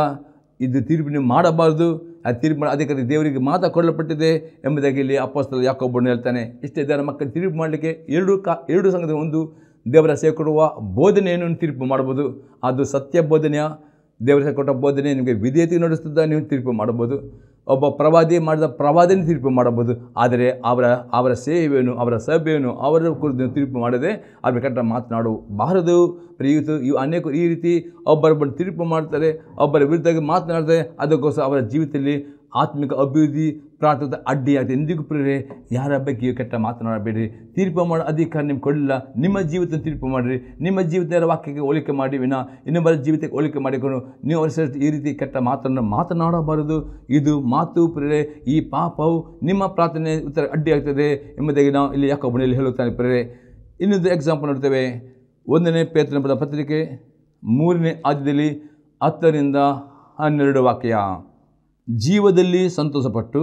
ಇದು ತೀರ್ಪು ನೀವು ಮಾಡಬಾರ್ದು ಆ ತೀರ್ಪು ಅದಕ್ಕೆ ದೇವರಿಗೆ ಮಾತ ಕೊಡಲ್ಪಟ್ಟಿದೆ ಎಂಬುದಾಗಿ ಇಲ್ಲಿ ಅಪ್ಪಸ್ತಲ ಯಾಕೊಬ್ಬಣ್ಣು ಹೇಳ್ತಾನೆ ಇಷ್ಟೇ ಇದ್ದಾರೆ ಮಕ್ಕಳು ತೀರ್ಪು ಮಾಡಲಿಕ್ಕೆ ಎರಡು ಕಾ ಎರಡು ಸಂಘದ ಒಂದು ದೇವರ ಕೊಡುವ ಬೋಧನೆಯನ್ನು ತೀರ್ಪು ಮಾಡ್ಬೋದು ಅದು ಸತ್ಯ ಬೋಧನೆಯ ದೇವರ ಕೊಟ್ಟ ಬೋಧನೆ ನಿಮಗೆ ವಿಧೇಯತೆ ನಡೆಸ್ತದ ನೀವು ತೀರ್ಪು ಮಾಡ್ಬೋದು ಒಬ್ಬ ಪ್ರವಾದಿ ಮಾಡಿದ ಪ್ರವಾದಿನ ತೀರ್ಪು ಮಾಡಬಹುದು ಆದರೆ ಅವರ ಅವರ ಸೇವೆಯನ್ನು ಅವರ ಸಭೆಯನ್ನು ಅವರ ಕುರಿತು ತೀರ್ಪು ಮಾಡದೆ ಅವರ ಕಟ್ಟ ಮಾತನಾಡಬಾರದು ಪ್ರಿಯುತು ಇವು ಅನೇಕ ಈ ರೀತಿ ಒಬ್ಬರೊಬ್ಬರು ತೀರ್ಪು ಮಾಡ್ತಾರೆ ಒಬ್ಬರ ವಿರುದ್ಧವಾಗಿ ಮಾತನಾಡ್ತಾರೆ ಅದಕ್ಕೋಸ್ಕರ ಅವರ ಜೀವಿತದಲ್ಲಿ ಆತ್ಮಿಕ ಅಭಿವೃದ್ಧಿ ಪ್ರಾಂತದ ಅಡ್ಡಿಯಾಗಿದೆ ಎಂದಿಗೂ ಪ್ರೇರೆ ಯಾರ ಬಗ್ಗೆಯೂ ಕೆಟ್ಟ ಮಾತನಾಡಬೇಡಿ ತೀರ್ಪು ಮಾಡೋ ಅಧಿಕಾರ ನಿಮ್ಗೆ ಕೊಡಲಿಲ್ಲ ನಿಮ್ಮ ಜೀವಿತ ತೀರ್ಪು ಮಾಡಿರಿ ನಿಮ್ಮ ಜೀವಿತ ವಾಕ್ಯಕ್ಕೆ ಹೋಲಿಕೆ ಮಾಡಿ ವಿನ ಇನ್ನೊಬ್ಬರ ಜೀವಿತಕ್ಕೆ ಹೋಲಿಕೆ ಮಾಡಿಕೊಂಡು ನೀವು ಅವರ ಈ ರೀತಿ ಕೆಟ್ಟ ಮಾತನ್ನು ಮಾತನಾಡಬಾರದು ಇದು ಮಾತು ಪ್ರೇರೆ ಈ ಪಾಪವು ನಿಮ್ಮ ಪ್ರಾರ್ಥನೆ ಉತ್ತರ ಅಡ್ಡಿಯಾಗ್ತದೆ ಎಂಬುದಾಗಿ ನಾವು ಇಲ್ಲಿ ಯಾಕೋ ಮನೆಯಲ್ಲಿ ಹೇಳುತ್ತಾನೆ ಪ್ರೇರೆ ಇನ್ನೊಂದು ಎಕ್ಸಾಂಪಲ್ ನೋಡ್ತೇವೆ ಒಂದನೇ ಪೇತನ ಪದ ಪತ್ರಿಕೆ ಮೂರನೇ ಆದ್ಯದಲ್ಲಿ ಹತ್ತರಿಂದ ಹನ್ನೆರಡು ವಾಕ್ಯ ಜೀವದಲ್ಲಿ ಸಂತೋಷಪಟ್ಟು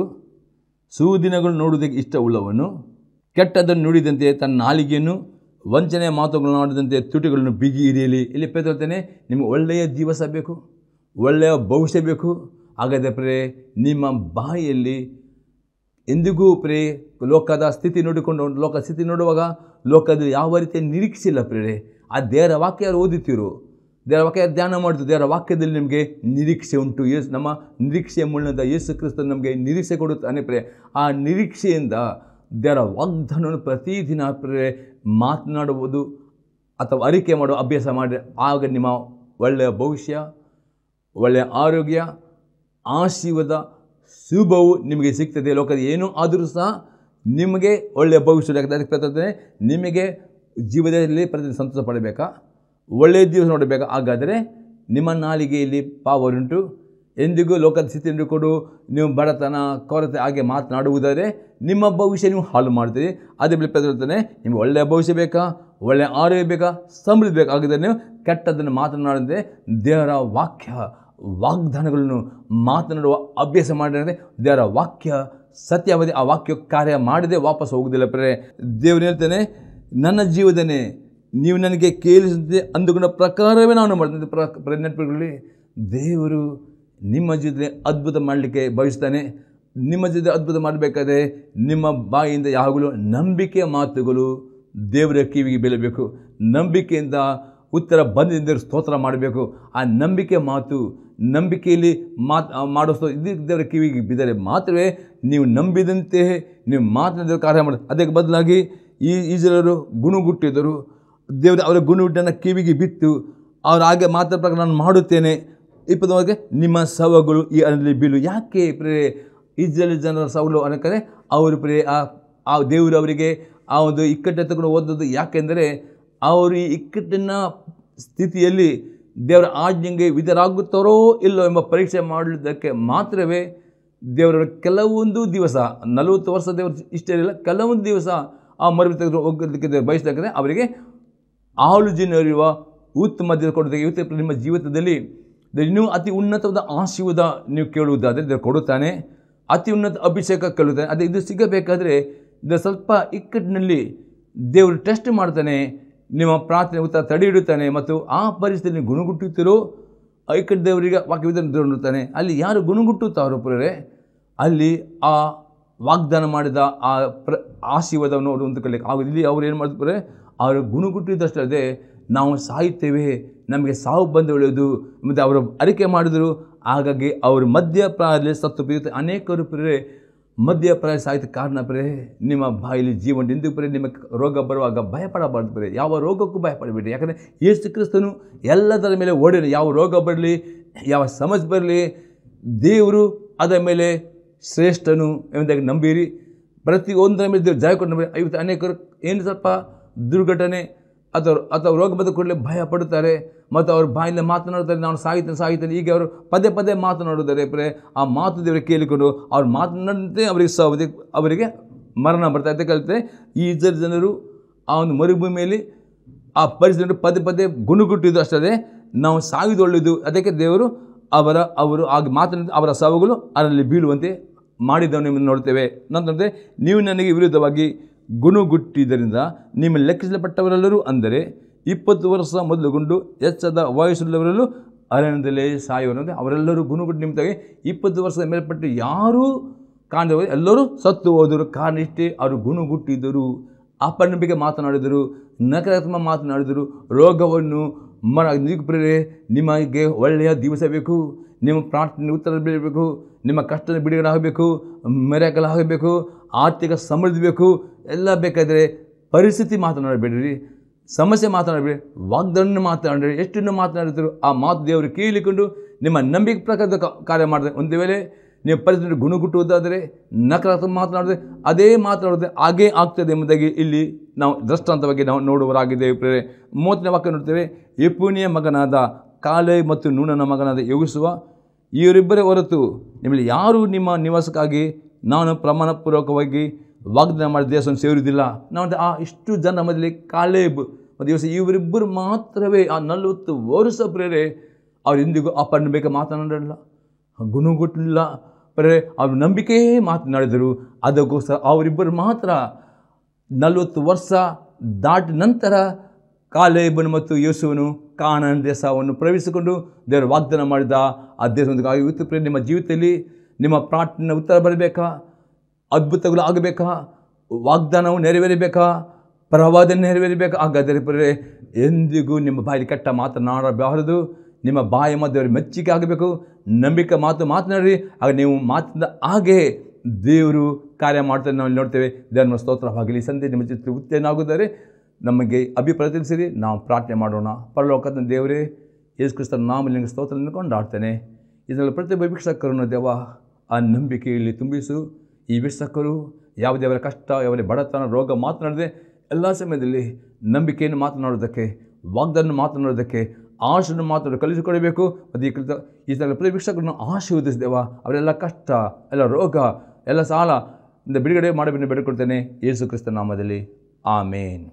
ಸುದಿನಗಳು ನೋಡುವುದಕ್ಕೆ ಇಷ್ಟವುಳ್ಳವನು ಕೆಟ್ಟದನ್ನು ನುಡಿದಂತೆ ತನ್ನ ನಾಲಿಗೆಯನ್ನು ವಂಚನೆ ಮಾತುಗಳನ್ನು ಆಡಿದಂತೆ ತುಟಿಗಳನ್ನು ಬಿಗಿ ಹಿಡಿಯಲಿ ಇಲ್ಲಿ ಪೇತೇನೆ ನಿಮಗೆ ಒಳ್ಳೆಯ ದಿವಸ ಬೇಕು ಒಳ್ಳೆಯ ಭವಿಷ್ಯ ಬೇಕು ಹಾಗಾದರೆ ಪ್ರೇ ನಿಮ್ಮ ಬಾಯಿಯಲ್ಲಿ ಎಂದಿಗೂ ಪ್ರೇ ಲೋಕದ ಸ್ಥಿತಿ ನೋಡಿಕೊಂಡು ಲೋಕ ಸ್ಥಿತಿ ನೋಡುವಾಗ ಲೋಕದ ಯಾವ ರೀತಿ ನಿರೀಕ್ಷಿಸಿಲ್ಲ ಪ್ರೇರೆ ಆ ದೇವರ ವಾಕ್ಯ ಓದುತ್ತೀರು ದೇವರ ವಾಕ್ಯ ಧ್ಯಾನ ಮಾಡುತ್ತೆ ದೇವರ ವಾಕ್ಯದಲ್ಲಿ ನಿಮಗೆ ನಿರೀಕ್ಷೆ ಉಂಟು ಯೇಸು ನಮ್ಮ ನಿರೀಕ್ಷೆಯ ಮೂಲದ ಯೇಸು ಕ್ರಿಸ್ತ ನಮಗೆ ನಿರೀಕ್ಷೆ ಕೊಡುತ್ತಾನೆ ಪ್ರೇ ಆ ನಿರೀಕ್ಷೆಯಿಂದ ದೇವರ ವಾಗ್ದಾನವನ್ನು ಪ್ರತಿದಿನ ಪ್ರೇ ಮಾತನಾಡುವುದು ಅಥವಾ ಅರಿಕೆ ಮಾಡುವ ಅಭ್ಯಾಸ ಮಾಡಿ ಆಗ ನಿಮ್ಮ ಒಳ್ಳೆಯ ಭವಿಷ್ಯ ಒಳ್ಳೆಯ ಆರೋಗ್ಯ ಆಶೀರ್ವಾದ ಶುಭವು ನಿಮಗೆ ಸಿಗ್ತದೆ ಲೋಕದ ಏನೂ ಆದರೂ ಸಹ ನಿಮಗೆ ಒಳ್ಳೆಯ ಭವಿಷ್ಯ ಯಾಕಂದರೆ ನಿಮಗೆ ಜೀವನದಲ್ಲಿ ಪ್ರತಿ ಸಂತೋಷ ಪಡಬೇಕಾ ಒಳ್ಳೆಯ ದಿವಸ ನೋಡಬೇಕು ಹಾಗಾದರೆ ನಿಮ್ಮ ನಾಲಿಗೆಯಲ್ಲಿ ಪಾವರ್ ಉಂಟು ಎಂದಿಗೂ ಲೋಕದ ಸ್ಥಿತಿಯನ್ನು ಕೊಡು ನೀವು ಬಡತನ ಕೊರತೆ ಹಾಗೆ ಮಾತನಾಡುವುದಾದರೆ ನಿಮ್ಮ ಭವಿಷ್ಯ ನೀವು ಹಾಳು ಮಾಡ್ತೀರಿ ಅದೇ ಬಿಳಿ ನಿಮಗೆ ಒಳ್ಳೆಯ ಭವಿಷ್ಯ ಬೇಕಾ ಒಳ್ಳೆಯ ಆರೋಗ್ಯ ಬೇಕಾ ಸಮೃದ್ಧಿ ಬೇಕಾಗಿದ್ದರೆ ನೀವು ಕೆಟ್ಟದನ್ನು ಮಾತನಾಡದೆ ದೇವರ ವಾಕ್ಯ ವಾಗ್ದಾನಗಳನ್ನು ಮಾತನಾಡುವ ಅಭ್ಯಾಸ ಮಾಡಿದರೆ ದೇವರ ವಾಕ್ಯ ಸತ್ಯವಾದಿ ಆ ವಾಕ್ಯ ಕಾರ್ಯ ಮಾಡದೆ ವಾಪಸ್ ಹೋಗುವುದಿಲ್ಲ ಪ್ರೇ ದೇವರು ಹೇಳ್ತಾನೆ ನನ್ನ ಜೀವದನೇ ನೀವು ನನಗೆ ಕೇಳಿಸಿದಂತೆ ಅಂದುಕೊಂಡ ಪ್ರಕಾರವೇ ನಾನು ಮಾಡ್ತೀನಿ ಪ್ರ ಪ್ರಜ್ಞಾಪಿಗಳಲ್ಲಿ ದೇವರು ನಿಮ್ಮ ಜೊತೆ ಅದ್ಭುತ ಮಾಡಲಿಕ್ಕೆ ಬಯಸ್ತಾನೆ ನಿಮ್ಮ ಜೊತೆ ಅದ್ಭುತ ಮಾಡಬೇಕಾದ್ರೆ ನಿಮ್ಮ ಬಾಯಿಯಿಂದ ಯಾವಾಗಲೂ ನಂಬಿಕೆಯ ಮಾತುಗಳು ದೇವರ ಕಿವಿಗೆ ಬೀಳಬೇಕು ನಂಬಿಕೆಯಿಂದ ಉತ್ತರ ಬಂದಿಂದ ಸ್ತೋತ್ರ ಮಾಡಬೇಕು ಆ ನಂಬಿಕೆ ಮಾತು ನಂಬಿಕೆಯಲ್ಲಿ ಮಾತು ಮಾಡಿಸ್ತೋ ಇದು ದೇವರ ಕಿವಿಗೆ ಬಿದ್ದರೆ ಮಾತ್ರವೇ ನೀವು ನಂಬಿದಂತೆ ನೀವು ಮಾತನಾಡಿದ ಕಾರ್ಯ ಮಾಡಿ ಅದಕ್ಕೆ ಬದಲಾಗಿ ಈ ಈಜರರು ಗುಣಗುಟ್ಟಿದರು ದೇವರ ಅವರ ಗುಣುಟನ್ನು ಕಿವಿಗೆ ಬಿತ್ತು ಅವರ ಹಾಗೆ ಮಾತ್ರ ಪ್ರಕಾರ ನಾನು ಮಾಡುತ್ತೇನೆ ಇಪ್ಪತ್ತೊಂದಕ್ಕೆ ನಿಮ್ಮ ಸವಗಳು ಈ ಅರಣ್ಯದಲ್ಲಿ ಬೀಳು ಯಾಕೆ ಪ್ರೇ ಇಸ್ರೇಲ್ ಜನರ ಸವಗಳು ಅನ್ನಕ್ಕೆ ಅವರು ಪ್ರೇ ಆ ಆ ದೇವರು ಅವರಿಗೆ ಆ ಒಂದು ಇಕ್ಕಟ್ಟೆ ತಗೊಂಡು ಓದೋದು ಯಾಕೆಂದರೆ ಅವರು ಈ ಇಕ್ಕಟ್ಟಿನ ಸ್ಥಿತಿಯಲ್ಲಿ ದೇವರ ಆಜ್ಞೆಗೆ ವಿಧರಾಗುತ್ತಾರೋ ಇಲ್ಲೋ ಎಂಬ ಪರೀಕ್ಷೆ ಮಾಡಿದ್ದಕ್ಕೆ ಮಾತ್ರವೇ ದೇವರ ಕೆಲವೊಂದು ದಿವಸ ನಲವತ್ತು ವರ್ಷ ದೇವರು ಇಷ್ಟ ಇರಲಿಲ್ಲ ಕೆಲವೊಂದು ದಿವಸ ಆ ಮರಳಿ ತೆಗೆದು ಹೋಗೋದಕ್ಕೆ ಬಯಸ್ತಕ್ಕಂದರೆ ಅವರಿಗೆ ಆಲೋಚನೆಯಿರುವ ಉತ್ತಮ ಕೊಡುತ್ತೆ ಇವತ್ತು ನಿಮ್ಮ ಜೀವಿತದಲ್ಲಿ ಇನ್ನೂ ಅತಿ ಉನ್ನತವಾದ ಆಶೀರ್ವಾದ ನೀವು ಕೇಳುವುದಾದರೆ ದೇವರು ಕೊಡುತ್ತಾನೆ ಅತಿ ಉನ್ನತ ಅಭಿಷೇಕ ಕೇಳುತ್ತಾನೆ ಅದೇ ಇದು ಸಿಗಬೇಕಾದರೆ ಇದು ಸ್ವಲ್ಪ ಇಕ್ಕಟ್ಟಿನಲ್ಲಿ ದೇವರು ಟೆಸ್ಟ್ ಮಾಡ್ತಾನೆ ನಿಮ್ಮ ಪ್ರಾರ್ಥನೆ ಉತ್ತರ ತಡೆ ಮತ್ತು ಆ ಪರಿಸ್ಥಿತಿಯಲ್ಲಿ ಗುಣಗುಟ್ಟುತ್ತಿರೋ ಐಕಟ್ ದೇವರಿಗೆ ವಾಕ್ಯವಿದ್ದಾನೆ ಅಲ್ಲಿ ಯಾರು ಗುಣಗುಟ್ಟುತ್ತಾರೋ ಪ್ರೇರೆ ಅಲ್ಲಿ ಆ ವಾಗ್ದಾನ ಮಾಡಿದ ಆ ಪ್ರ ಆಶೀರ್ವಾದವನ್ನು ಅವರು ಹೊಂದ್ಕೊಳ್ಳಿಕ್ಕೆ ಆಗೋದು ಇಲ್ಲಿ ಅವ್ರು ಏನು ಮಾಡ್ತಾರೆ ಅವರು ಗುಣಗುಟ್ಟಿದ್ದಷ್ಟಲ್ಲದೆ ನಾವು ಸಾಯುತ್ತೇವೆ ನಮಗೆ ಸಾವು ಬಂದು ಉಳಿಯೋದು ಮತ್ತು ಅವರು ಅರಿಕೆ ಮಾಡಿದರು ಹಾಗಾಗಿ ಅವರು ಮದ್ಯಪ್ರಾಯದಲ್ಲಿ ಸತ್ತು ಪ್ರಿಯುತ್ತೆ ಅನೇಕರು ಪ್ರೇರೆ ಮದ್ಯಪ್ರಾಯ ಸಾಹಿತ್ಯ ಕಾರಣ ಬರೇ ನಿಮ್ಮ ಬಾಯಲ್ಲಿ ಜೀವನದಿಂದ ಪ್ರೇ ನಿಮಗೆ ರೋಗ ಬರುವಾಗ ಭಯಪಡಬಾರ್ದು ಪ್ರೇ ಯಾವ ರೋಗಕ್ಕೂ ಭಯಪಡಬೇಡಿ ಯಾಕಂದರೆ ಯೇಸು ಕ್ರಿಸ್ತನು ಎಲ್ಲದರ ಮೇಲೆ ಓಡಿರಿ ಯಾವ ರೋಗ ಬರಲಿ ಯಾವ ಸಮಸ್ಯೆ ಬರಲಿ ದೇವರು ಅದರ ಮೇಲೆ ಶ್ರೇಷ್ಠನು ಎಂಬುದಾಗಿ ನಂಬಿರಿ ಪ್ರತಿಯೊಂದರ ಮೇಲೆ ದೇವರು ಜಾಗ ಕೊಟ್ಟು ನಂಬಿರಿ ಇವತ್ತು ಅನೇಕರು ಏನು ಸ್ವಲ್ಪ ದುರ್ಘಟನೆ ಅಥವಾ ಅಥವಾ ರೋಗ ಬಂದ ಕೂಡಲೇ ಭಯ ಪಡುತ್ತಾರೆ ಮತ್ತು ಅವ್ರ ಬಾಯಿಂದ ಮಾತನಾಡುತ್ತಾರೆ ನಾನು ಸಾಹಿತ್ಯ ಸಾಹಿತ್ಯ ಹೀಗೆ ಅವರು ಪದೇ ಪದೇ ಮಾತನಾಡುತ್ತಾರೆ ಆ ಮಾತು ದೇವರು ಕೇಳಿಕೊಂಡು ಅವ್ರು ಮಾತನಾಡಿದಂತೆ ಅವರಿಗೆ ಸಾವುದೇ ಅವರಿಗೆ ಮರಣ ಬರ್ತಾ ಅಂತ ಹೇಳ್ತಾರೆ ಈ ಇತರ ಜನರು ಆ ಒಂದು ಮರುಭೂಮಿಯಲ್ಲಿ ಆ ಪರಿಸರ ಪದೇ ಪದೇ ಗುಣಗುಟ್ಟಿದ್ದು ಅಷ್ಟದೆ ನಾವು ಸಾಯುವುದು ಅದಕ್ಕೆ ದೇವರು ಅವರ ಅವರು ಆಗ ಮಾತನಾಡಿದ ಅವರ ಸಾವುಗಳು ಅದರಲ್ಲಿ ಬೀಳುವಂತೆ ಮಾಡಿದವನು ನೋಡ್ತೇವೆ ನಂತರ ನೀವು ನನಗೆ ವಿರುದ್ಧವಾಗಿ ಗುಣುಗುಟ್ಟಿದ್ದರಿಂದ ನಿಮ್ಮ ಲೆಕ್ಕಿಸಲ್ಪಟ್ಟವರೆಲ್ಲರೂ ಅಂದರೆ ಇಪ್ಪತ್ತು ವರ್ಷ ಮೊದಲುಗೊಂಡು ಹೆಚ್ಚದ ವಯಸ್ಸುಳ್ಳವರಲ್ಲೂ ಅರಣ್ಯದಲ್ಲೇ ಸಾಯುವರೆಂದರೆ ಅವರೆಲ್ಲರೂ ಗುಣಗುಟ್ಟು ನಿಮಗೆ ಇಪ್ಪತ್ತು ವರ್ಷದ ಮೇಲ್ಪಟ್ಟು ಯಾರೂ ಕಾಣದೆ ಎಲ್ಲರೂ ಸತ್ತು ಹೋದರು ಕಾರಣ ಇಷ್ಟೇ ಅವರು ಗುಣುಗುಟ್ಟಿದ್ದರು ಅಪನಂಬಿಕೆ ಮಾತನಾಡಿದರು ನಕಾರಾತ್ಮಕ ಮಾತನಾಡಿದರು ರೋಗವನ್ನು ಮನಪ್ರಿಯರೇ ನಿಮಗೆ ಒಳ್ಳೆಯ ದಿವಸ ಬೇಕು ನಿಮ್ಮ ಪ್ರಾರ್ಥನೆ ಉತ್ತರ ಬೀಳಬೇಕು ನಿಮ್ಮ ಕಷ್ಟದ ಬಿಡುಗಡೆ ಆಗಬೇಕು ಆಗಬೇಕು ಆರ್ಥಿಕ ಸಮೃದ್ಧಿ ಬೇಕು ಎಲ್ಲ ಬೇಕಾದರೆ ಪರಿಸ್ಥಿತಿ ಮಾತನಾಡಬೇಡ್ರಿ ಸಮಸ್ಯೆ ಮಾತನಾಡಬೇಡಿ ವಾಗ್ದನ್ನು ಮಾತನಾಡಿರಿ ಎಷ್ಟನ್ನು ಮಾತನಾಡಿದ್ರು ಆ ಮಾತು ದೇವರು ಕೇಳಿಕೊಂಡು ನಿಮ್ಮ ನಂಬಿಕೆ ಪ್ರಕಾರದ ಕಾರ್ಯ ಮಾಡಿದ್ರೆ ಒಂದು ವೇಳೆ ನೀವು ಪರಿಸ್ಥಿತಿ ಗುಣಗುಟ್ಟುವುದಾದರೆ ನಕಾರಾತ್ಮಕ ಮಾತನಾಡಿದ್ರೆ ಅದೇ ಮಾತನಾಡಿದ್ರೆ ಹಾಗೇ ಆಗ್ತದೆ ಎಂಬುದಾಗಿ ಇಲ್ಲಿ ನಾವು ದೃಷ್ಟಾಂತವಾಗಿ ನಾವು ನೋಡುವರಾಗಿದ್ದೇವೆ ಪ್ರೇರೆ ಮೂವತ್ತನೇ ವಾಕ್ಯ ನೋಡ್ತೇವೆ ಯಪುನಿಯ ಮಗನಾದ ಕಾಲೇ ಮತ್ತು ನೂನನ ಮಗನಾದ ಯೋಗಿಸುವ ಇವರಿಬ್ಬರೇ ಹೊರತು ನಿಮ್ಮಲ್ಲಿ ಯಾರು ನಿಮ್ಮ ನಿವಾಸಕ್ಕಾಗಿ ನಾನು ಪ್ರಮಾಣಪೂರ್ವಕವಾಗಿ ವಾಗ್ದಾನ ಮಾಡಿ ದೇಶವನ್ನು ಸೇರುವುದಿಲ್ಲ ನಾವು ಆ ಇಷ್ಟು ಜನ ಮೊದಲಿ ಕಾಲೇಬ್ ಮತ್ತು ದಿವಸ ಇವರಿಬ್ಬರು ಮಾತ್ರವೇ ಆ ನಲವತ್ತು ವರ್ಷ ಪ್ರೇರೆ ಅವ್ರು ಎಂದಿಗೂ ಅಪರ್ಣಬೇಕು ಮಾತನಾಡಲಿಲ್ಲ ಗುಣಗುಟ್ಟಲಿಲ್ಲ ಪರ ಅವ್ರ ನಂಬಿಕೆಯೇ ಮಾತನಾಡಿದರು ಅದಕ್ಕೋಸ್ಕರ ಅವರಿಬ್ಬರು ಮಾತ್ರ ನಲವತ್ತು ವರ್ಷ ದಾಟ ನಂತರ ಕಾಲೇಬನು ಮತ್ತು ಯೇಸುವನು ಕಾನನ ದೇಶವನ್ನು ಪ್ರವೇಶಿಸಿಕೊಂಡು ದೇವರು ವಾಗ್ದಾನ ಮಾಡಿದ ಆ ದೇಶವನ್ನು ನಿಮ್ಮ ಜೀವಿತದಲ್ಲಿ ನಿಮ್ಮ ಪ್ರಾರ್ಥನೆ ಉತ್ತರ ಬರಬೇಕಾ ಅದ್ಭುತಗಳು ಆಗಬೇಕಾ ವಾಗ್ದಾನವು ನೆರವೇರಿಬೇಕಾ ಪ್ರವಾದ ನೆರವೇರಬೇಕಾ ಹಾಗಾದರೆ ಬರೆ ಎಂದಿಗೂ ನಿಮ್ಮ ಬಾಯಿ ಕೆಟ್ಟ ಮಾತನಾಡಬಾರದು ನಿಮ್ಮ ಬಾಯ ದೇವರ ಮೆಚ್ಚುಗೆ ಆಗಬೇಕು ನಂಬಿಕೆ ಮಾತು ಮಾತನಾಡಿರಿ ಆಗ ನೀವು ಮಾತಿನ ಹಾಗೆ ದೇವರು ಕಾರ್ಯ ಮಾಡ್ತಾರೆ ನಾವು ನೋಡ್ತೇವೆ ದೇವರ ಸ್ತೋತ್ರವಾಗಲಿ ಸಂತೆ ನಿಮ್ಮ ಚಿತ್ರ ಉತ್ತೇನಾಗುತ್ತಾರೆ ನಮಗೆ ಅಭಿಪ್ರಾಯ ತಿಳಿಸಿರಿ ನಾವು ಪ್ರಾರ್ಥನೆ ಮಾಡೋಣ ಪರಲೋಕದ ದೇವರೇ ಯೇಸು ಕ್ರಿಸ್ತನ ನಾಮಲ್ಲಿ ನಿಮಗೆ ಸ್ತೋತ್ರ ಕೊಂಡಾಡ್ತೇನೆ ಇದರಲ್ಲಿ ಪ್ರತಿಯೊಬ್ಬ ವೀಕ್ಷಕರನ್ನು ದೇವ ಆ ನಂಬಿಕೆಯಲ್ಲಿ ತುಂಬಿಸು ಈ ವೀಕ್ಷಕರು ಯಾವುದೇ ಅವರ ಕಷ್ಟ ಅವರ ಬಡತನ ರೋಗ ಮಾತನಾಡದೆ ಎಲ್ಲ ಸಮಯದಲ್ಲಿ ನಂಬಿಕೆಯನ್ನು ಮಾತನಾಡೋದಕ್ಕೆ ವಾಗ್ದನ್ನು ಮಾತನಾಡೋದಕ್ಕೆ ಆಶನ್ನು ಮಾತ್ರ ಕಲಿಸಿಕೊಡಬೇಕು ಅದೇ ಕಲಿತ ಈ ಸಲ ಪ್ರತಿ ವೀಕ್ಷಕರನ್ನು ಆಶೀರ್ವದಿಸಿದೆವ ಅವರೆಲ್ಲ ಕಷ್ಟ ಎಲ್ಲ ರೋಗ ಎಲ್ಲ ಸಾಲ ಬಿಡುಗಡೆ ಮಾಡಬೇಕು ಬೇಡಿಕೊಡ್ತೇನೆ ಯೇಸು ಕ್ರಿಸ್ತ ನಾಮದಲ್ಲಿ ಆಮೇನ್